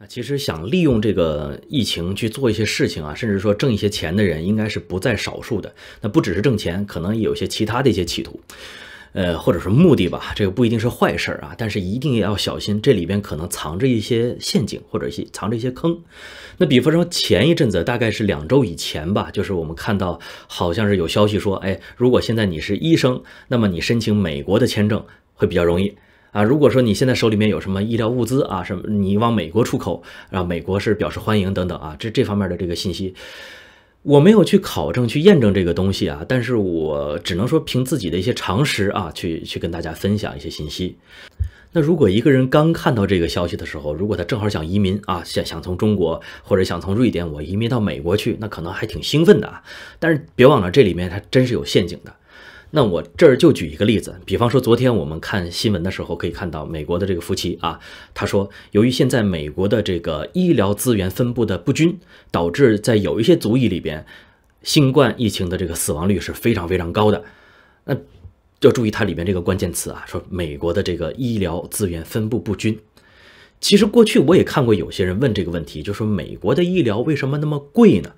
那其实想利用这个疫情去做一些事情啊，甚至说挣一些钱的人，应该是不在少数的。那不只是挣钱，可能也有些其他的一些企图，呃，或者是目的吧。这个不一定是坏事啊，但是一定也要小心，这里边可能藏着一些陷阱，或者一些藏着一些坑。那比方说前一阵子，大概是两周以前吧，就是我们看到好像是有消息说，哎，如果现在你是医生，那么你申请美国的签证会比较容易。啊，如果说你现在手里面有什么医疗物资啊，什么你往美国出口，啊，美国是表示欢迎等等啊，这这方面的这个信息，我没有去考证去验证这个东西啊，但是我只能说凭自己的一些常识啊，去去跟大家分享一些信息。那如果一个人刚看到这个消息的时候，如果他正好想移民啊，想想从中国或者想从瑞典我移民到美国去，那可能还挺兴奋的，啊。但是别忘了这里面它真是有陷阱的。那我这儿就举一个例子，比方说昨天我们看新闻的时候，可以看到美国的这个夫妻啊，他说，由于现在美国的这个医疗资源分布的不均，导致在有一些族裔里边，新冠疫情的这个死亡率是非常非常高的。那要注意它里面这个关键词啊，说美国的这个医疗资源分布不均。其实过去我也看过有些人问这个问题，就说美国的医疗为什么那么贵呢？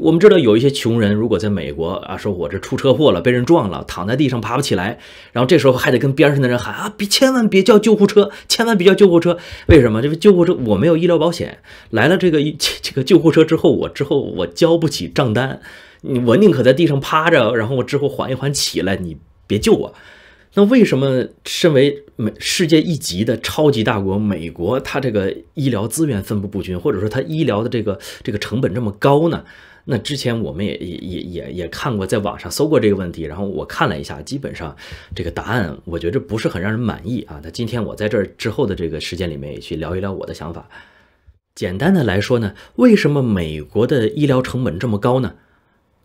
我们知道有一些穷人，如果在美国啊，说我这出车祸了，被人撞了，躺在地上爬不起来，然后这时候还得跟边上的人喊啊，别千万别叫救护车，千万别叫救护车。为什么？这个救护车我没有医疗保险，来了这个这个救护车之后，我之后我交不起账单，你我宁可在地上趴着，然后我之后缓一缓起来，你别救我。那为什么身为美世界一级的超级大国美国，它这个医疗资源分布不均，或者说它医疗的这个这个成本这么高呢？那之前我们也也也也也看过，在网上搜过这个问题，然后我看了一下，基本上这个答案我觉着不是很让人满意啊。那今天我在这之后的这个时间里面也去聊一聊我的想法。简单的来说呢，为什么美国的医疗成本这么高呢？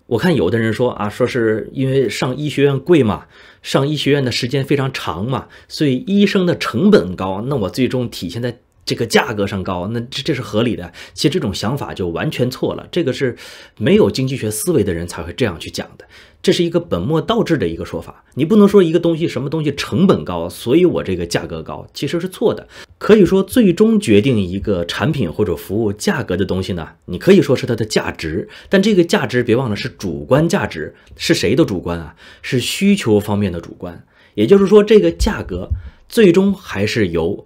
我看有的人说啊，说是因为上医学院贵嘛，上医学院的时间非常长嘛，所以医生的成本高，那我最终体现在。这个价格上高，那这这是合理的。其实这种想法就完全错了。这个是没有经济学思维的人才会这样去讲的。这是一个本末倒置的一个说法。你不能说一个东西什么东西成本高，所以我这个价格高，其实是错的。可以说，最终决定一个产品或者服务价格的东西呢，你可以说是它的价值。但这个价值别忘了是主观价值，是谁的主观啊？是需求方面的主观。也就是说，这个价格最终还是由。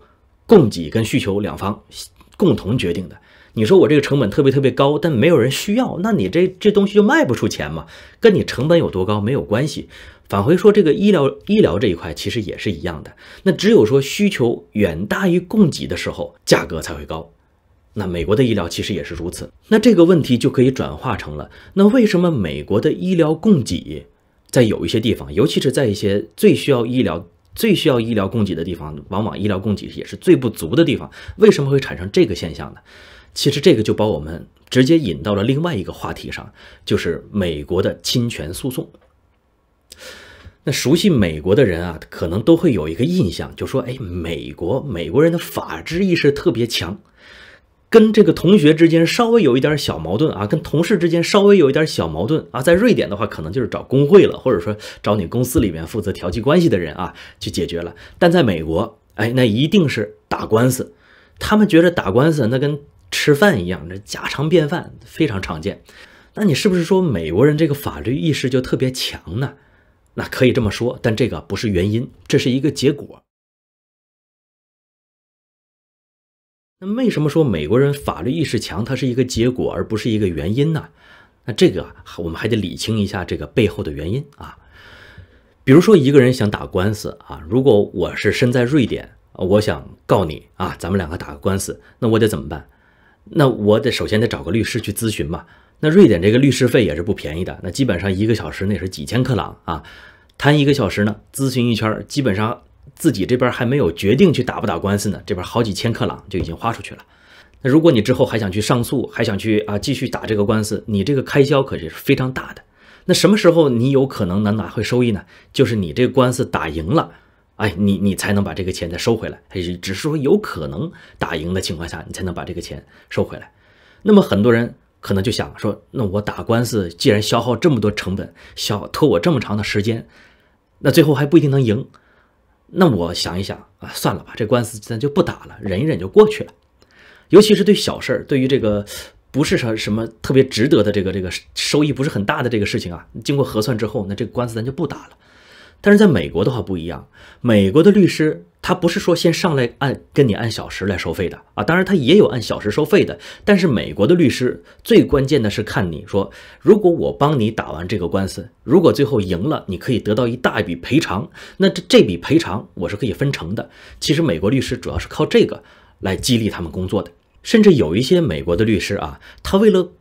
供给跟需求两方共同决定的。你说我这个成本特别特别高，但没有人需要，那你这这东西就卖不出钱嘛，跟你成本有多高没有关系。返回说这个医疗医疗这一块其实也是一样的。那只有说需求远大于供给的时候，价格才会高。那美国的医疗其实也是如此。那这个问题就可以转化成了，那为什么美国的医疗供给在有一些地方，尤其是在一些最需要医疗。最需要医疗供给的地方，往往医疗供给也是最不足的地方。为什么会产生这个现象呢？其实这个就把我们直接引到了另外一个话题上，就是美国的侵权诉讼。那熟悉美国的人啊，可能都会有一个印象，就说：哎，美国美国人的法治意识特别强。跟这个同学之间稍微有一点小矛盾啊，跟同事之间稍微有一点小矛盾啊，在瑞典的话，可能就是找工会了，或者说找你公司里面负责调剂关系的人啊去解决了。但在美国，哎，那一定是打官司。他们觉得打官司那跟吃饭一样，这家常便饭非常常见。那你是不是说美国人这个法律意识就特别强呢？那可以这么说，但这个不是原因，这是一个结果。那为什么说美国人法律意识强，它是一个结果而不是一个原因呢？那这个我们还得理清一下这个背后的原因啊。比如说一个人想打官司啊，如果我是身在瑞典，我想告你啊，咱们两个打个官司，那我得怎么办？那我得首先得找个律师去咨询吧。那瑞典这个律师费也是不便宜的，那基本上一个小时那是几千克朗啊，谈一个小时呢，咨询一圈基本上。自己这边还没有决定去打不打官司呢，这边好几千克朗就已经花出去了。那如果你之后还想去上诉，还想去啊继续打这个官司，你这个开销可是非常大的。那什么时候你有可能能拿回收益呢？就是你这个官司打赢了，哎，你你才能把这个钱再收回来。只是说有可能打赢的情况下，你才能把这个钱收回来。那么很多人可能就想说，那我打官司既然消耗这么多成本，消拖我这么长的时间，那最后还不一定能赢。那我想一想啊，算了吧，这官司咱就不打了，忍一忍就过去了。尤其是对小事儿，对于这个不是什什么特别值得的，这个这个收益不是很大的这个事情啊，经过核算之后，那这个官司咱就不打了。但是在美国的话不一样，美国的律师。他不是说先上来按跟你按小时来收费的啊，当然他也有按小时收费的，但是美国的律师最关键的是看你说，如果我帮你打完这个官司，如果最后赢了，你可以得到一大笔赔偿，那这这笔赔偿我是可以分成的。其实美国律师主要是靠这个来激励他们工作的，甚至有一些美国的律师啊，他为了。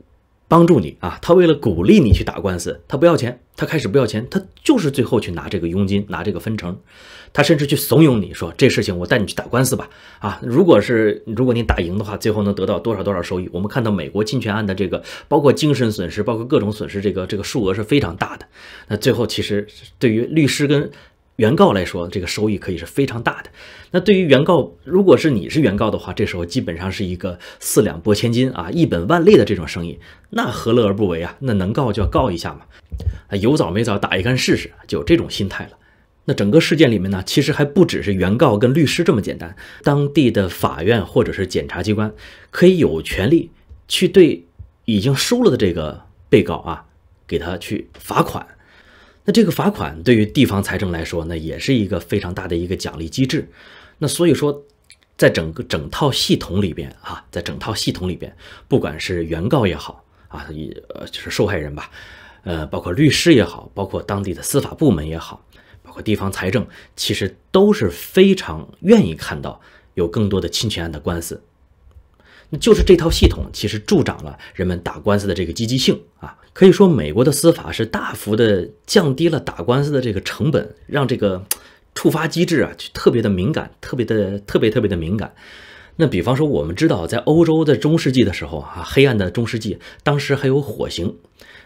帮助你啊！他为了鼓励你去打官司，他不要钱，他开始不要钱，他就是最后去拿这个佣金，拿这个分成。他甚至去怂恿你说：“这事情我带你去打官司吧！”啊，如果是如果你打赢的话，最后能得到多少多少收益？我们看到美国侵权案的这个，包括精神损失，包括各种损失，这个这个数额是非常大的。那最后其实对于律师跟原告来说，这个收益可以是非常大的。那对于原告，如果是你是原告的话，这时候基本上是一个四两拨千斤啊，一本万利的这种生意，那何乐而不为啊？那能告就要告一下嘛，啊，有枣没枣打一杆试试，就有这种心态了。那整个事件里面呢，其实还不只是原告跟律师这么简单，当地的法院或者是检察机关可以有权利去对已经输了的这个被告啊，给他去罚款。那这个罚款对于地方财政来说，那也是一个非常大的一个奖励机制。那所以说，在整个整套系统里边啊，在整套系统里边，不管是原告也好啊，也就是受害人吧，呃，包括律师也好，包括当地的司法部门也好，包括地方财政，其实都是非常愿意看到有更多的侵权案的官司。那就是这套系统其实助长了人们打官司的这个积极性啊，可以说美国的司法是大幅的降低了打官司的这个成本，让这个触发机制啊就特别的敏感，特别的特别特别的敏感。那比方说，我们知道在欧洲的中世纪的时候啊，黑暗的中世纪，当时还有火刑，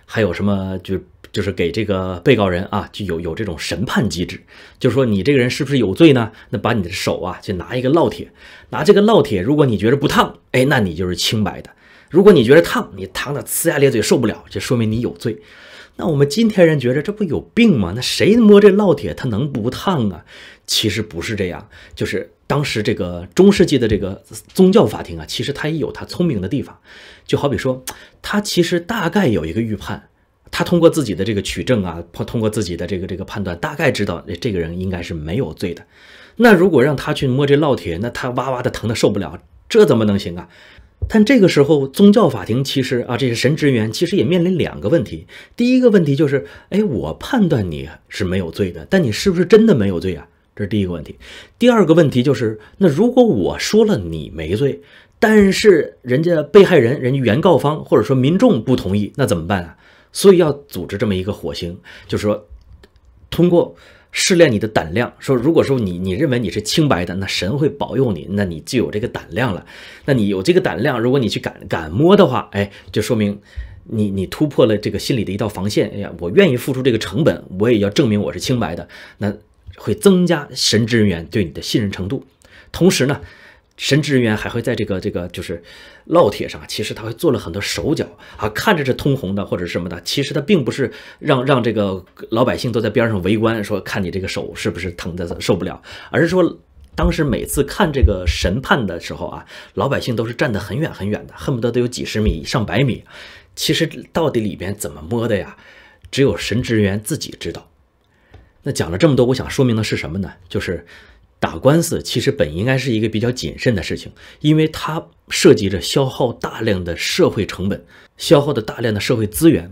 还有什么就。就是给这个被告人啊，就有有这种审判机制，就是说你这个人是不是有罪呢？那把你的手啊，去拿一个烙铁，拿这个烙铁，如果你觉得不烫，哎，那你就是清白的；如果你觉得烫，你烫的呲牙咧嘴受不了，就说明你有罪。那我们今天人觉着这不有病吗？那谁摸这烙铁，他能不烫啊？其实不是这样，就是当时这个中世纪的这个宗教法庭啊，其实他也有他聪明的地方，就好比说，他其实大概有一个预判。他通过自己的这个取证啊，通过自己的这个这个判断，大概知道诶，这个人应该是没有罪的。那如果让他去摸这烙铁，那他哇哇的疼的受不了，这怎么能行啊？但这个时候，宗教法庭其实啊，这些神职人员其实也面临两个问题。第一个问题就是，哎，我判断你是没有罪的，但你是不是真的没有罪啊？这是第一个问题。第二个问题就是，那如果我说了你没罪，但是人家被害人、人家原告方或者说民众不同意，那怎么办啊？所以要组织这么一个火星，就是说，通过试炼你的胆量。说，如果说你你认为你是清白的，那神会保佑你，那你就有这个胆量了。那你有这个胆量，如果你去敢敢摸的话，哎，就说明你你突破了这个心里的一道防线。哎呀，我愿意付出这个成本，我也要证明我是清白的。那会增加神职人员对你的信任程度，同时呢。神职人员还会在这个这个就是烙铁上，其实他会做了很多手脚啊，看着是通红的或者什么的，其实他并不是让让这个老百姓都在边上围观，说看你这个手是不是疼的受不了，而是说当时每次看这个审判的时候啊，老百姓都是站得很远很远的，恨不得都有几十米上百米。其实到底里边怎么摸的呀？只有神职人员自己知道。那讲了这么多，我想说明的是什么呢？就是。打官司其实本应该是一个比较谨慎的事情，因为它涉及着消耗大量的社会成本，消耗的大量的社会资源，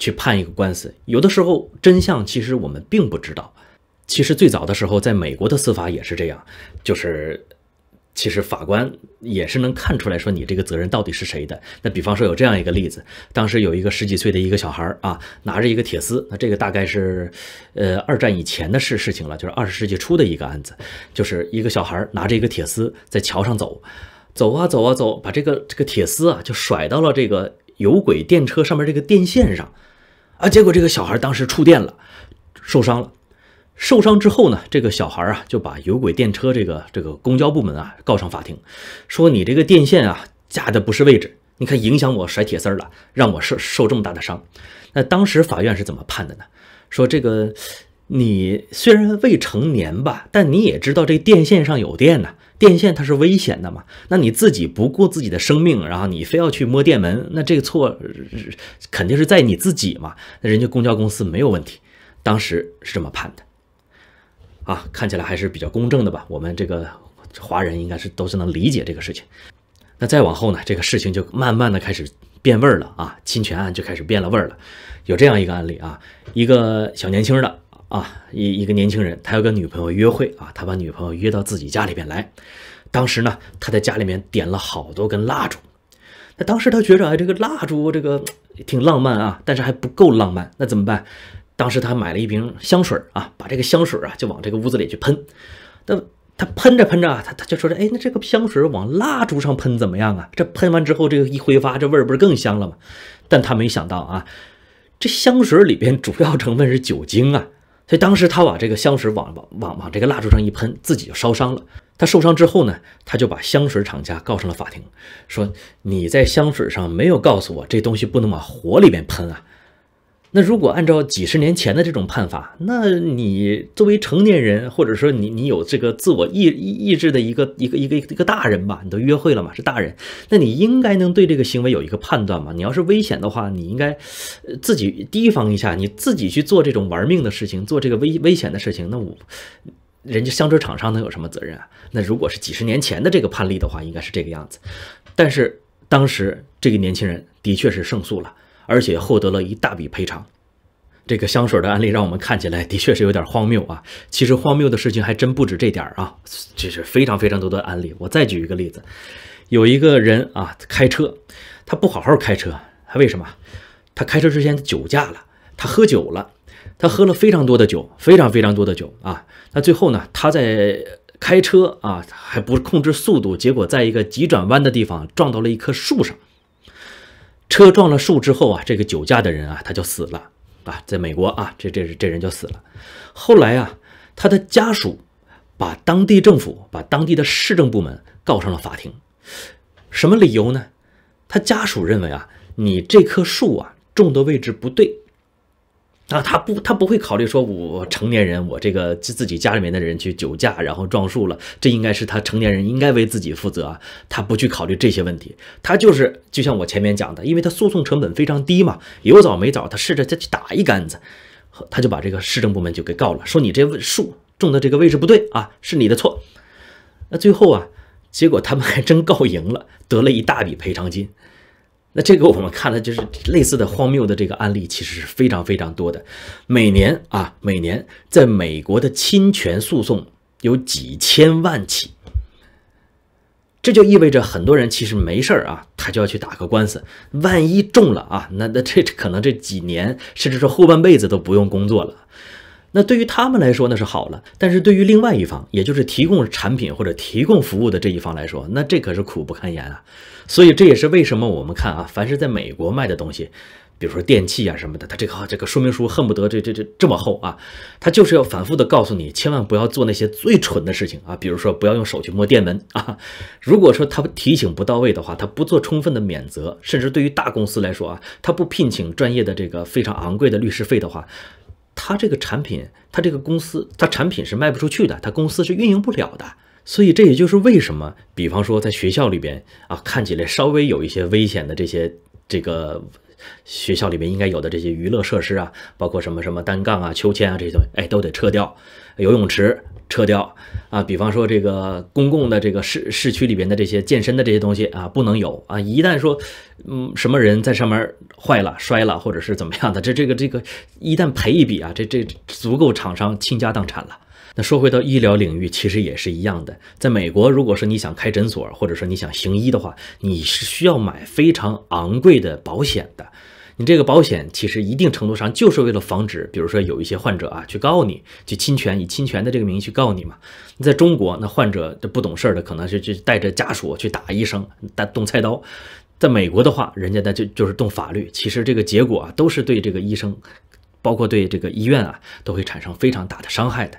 去判一个官司。有的时候真相其实我们并不知道。其实最早的时候，在美国的司法也是这样，就是。其实法官也是能看出来，说你这个责任到底是谁的。那比方说有这样一个例子，当时有一个十几岁的一个小孩啊，拿着一个铁丝，那这个大概是，呃，二战以前的事事情了，就是二十世纪初的一个案子，就是一个小孩拿着一个铁丝在桥上走，走啊走啊走，把这个这个铁丝啊就甩到了这个有轨电车上面这个电线上，啊，结果这个小孩当时触电了，受伤了。受伤之后呢，这个小孩啊就把有轨电车这个这个公交部门啊告上法庭，说你这个电线啊架的不是位置，你看影响我甩铁丝了，让我受受这么大的伤。那当时法院是怎么判的呢？说这个你虽然未成年吧，但你也知道这电线上有电呢，电线它是危险的嘛，那你自己不顾自己的生命，然后你非要去摸电门，那这个错肯定是在你自己嘛。那人家公交公司没有问题，当时是这么判的。啊，看起来还是比较公正的吧？我们这个华人应该是都是能理解这个事情。那再往后呢，这个事情就慢慢的开始变味儿了啊，侵权案就开始变了味儿了。有这样一个案例啊，一个小年轻的啊，一一个年轻人，他要跟女朋友约会啊，他把女朋友约到自己家里边来。当时呢，他在家里面点了好多根蜡烛。那当时他觉着哎，这个蜡烛这个挺浪漫啊，但是还不够浪漫，那怎么办？当时他买了一瓶香水啊，把这个香水啊就往这个屋子里去喷。那他喷着喷着啊，他他就说这，哎，那这个香水往蜡烛上喷怎么样啊？这喷完之后，这个一挥发，这味儿不是更香了吗？但他没想到啊，这香水里边主要成分是酒精啊，所以当时他把这个香水往往往往这个蜡烛上一喷，自己就烧伤了。他受伤之后呢，他就把香水厂家告上了法庭，说你在香水上没有告诉我这东西不能往火里边喷啊。那如果按照几十年前的这种判法，那你作为成年人，或者说你你有这个自我意意意志的一个一个一个一个一个大人吧，你都约会了嘛，是大人，那你应该能对这个行为有一个判断嘛？你要是危险的话，你应该自己提防一下，你自己去做这种玩命的事情，做这个危危险的事情，那我人家香车厂商能有什么责任啊？那如果是几十年前的这个判例的话，应该是这个样子。但是当时这个年轻人的确是胜诉了。而且获得了一大笔赔偿，这个香水的案例让我们看起来的确是有点荒谬啊。其实荒谬的事情还真不止这点啊，这是非常非常多的案例。我再举一个例子，有一个人啊开车，他不好好开车，他为什么？他开车之前酒驾了，他喝酒了，他喝了非常多的酒，非常非常多的酒啊。那最后呢，他在开车啊，还不控制速度，结果在一个急转弯的地方撞到了一棵树上。车撞了树之后啊，这个酒驾的人啊，他就死了，啊，在美国啊，这这这人就死了。后来啊，他的家属把当地政府、把当地的市政部门告上了法庭，什么理由呢？他家属认为啊，你这棵树啊，种的位置不对。那他不，他不会考虑说，我成年人，我这个自自己家里面的人去酒驾，然后撞树了，这应该是他成年人应该为自己负责，他不去考虑这些问题，他就是就像我前面讲的，因为他诉讼成本非常低嘛，有枣没枣，他试着再去打一竿子，他就把这个市政部门就给告了，说你这树种的这个位置不对啊，是你的错。那最后啊，结果他们还真告赢了，得了一大笔赔偿金。那这个我们看的就是类似的荒谬的这个案例，其实是非常非常多的。每年啊，每年在美国的侵权诉讼有几千万起，这就意味着很多人其实没事儿啊，他就要去打个官司。万一中了啊，那那这可能这几年甚至说后半辈子都不用工作了。那对于他们来说那是好了，但是对于另外一方，也就是提供产品或者提供服务的这一方来说，那这可是苦不堪言啊。所以这也是为什么我们看啊，凡是在美国卖的东西，比如说电器啊什么的，它这个这个说明书恨不得这这这这么厚啊，它就是要反复的告诉你，千万不要做那些最蠢的事情啊，比如说不要用手去摸电门啊。如果说他提醒不到位的话，他不做充分的免责，甚至对于大公司来说啊，他不聘请专业的这个非常昂贵的律师费的话。他这个产品，他这个公司，他产品是卖不出去的，他公司是运营不了的，所以这也就是为什么，比方说在学校里边啊，看起来稍微有一些危险的这些这个。学校里面应该有的这些娱乐设施啊，包括什么什么单杠啊、秋千啊这些东西，哎，都得撤掉。游泳池撤掉啊，比方说这个公共的这个市市区里边的这些健身的这些东西啊，不能有啊。一旦说，嗯，什么人在上面坏了、摔了，或者是怎么样的，这这个这个一旦赔一笔啊，这这足够厂商倾家荡产了。那说回到医疗领域，其实也是一样的。在美国，如果说你想开诊所，或者说你想行医的话，你是需要买非常昂贵的保险的。你这个保险其实一定程度上就是为了防止，比如说有一些患者啊去告你，去侵权，以侵权的这个名义去告你嘛。你在中国，那患者这不懂事儿的，可能就就带着家属去打医生，带动菜刀。在美国的话，人家那就就是动法律。其实这个结果啊，都是对这个医生，包括对这个医院啊，都会产生非常大的伤害的。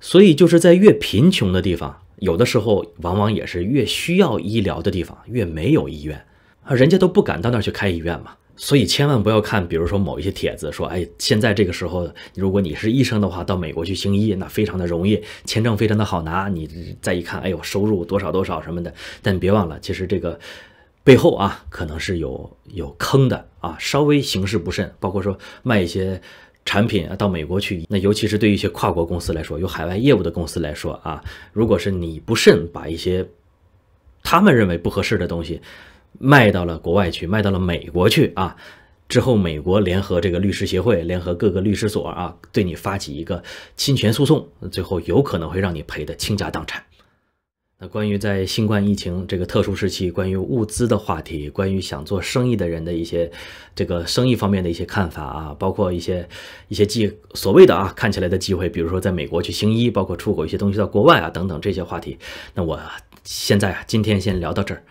所以就是在越贫穷的地方，有的时候往往也是越需要医疗的地方，越没有医院啊，人家都不敢到那儿去开医院嘛。所以千万不要看，比如说某一些帖子说，哎，现在这个时候，如果你是医生的话，到美国去行医，那非常的容易，签证非常的好拿。你再一看，哎呦，收入多少多少什么的，但别忘了，其实这个背后啊，可能是有有坑的啊，稍微行事不慎，包括说卖一些。产品啊，到美国去，那尤其是对一些跨国公司来说，有海外业务的公司来说啊，如果是你不慎把一些他们认为不合适的东西卖到了国外去，卖到了美国去啊，之后美国联合这个律师协会，联合各个律师所啊，对你发起一个侵权诉讼，最后有可能会让你赔的倾家荡产。那关于在新冠疫情这个特殊时期，关于物资的话题，关于想做生意的人的一些这个生意方面的一些看法啊，包括一些一些机所谓的啊看起来的机会，比如说在美国去行医，包括出口一些东西到国外啊等等这些话题，那我现在啊今天先聊到这儿。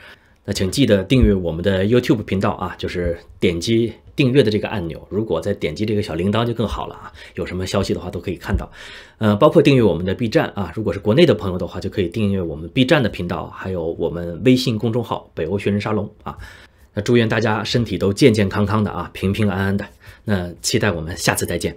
那请记得订阅我们的 YouTube 频道啊，就是点击订阅的这个按钮，如果再点击这个小铃铛就更好了啊。有什么消息的话都可以看到，呃，包括订阅我们的 B 站啊，如果是国内的朋友的话，就可以订阅我们 B 站的频道，还有我们微信公众号“北欧学生沙龙”啊。那祝愿大家身体都健健康康的啊，平平安安的。那期待我们下次再见。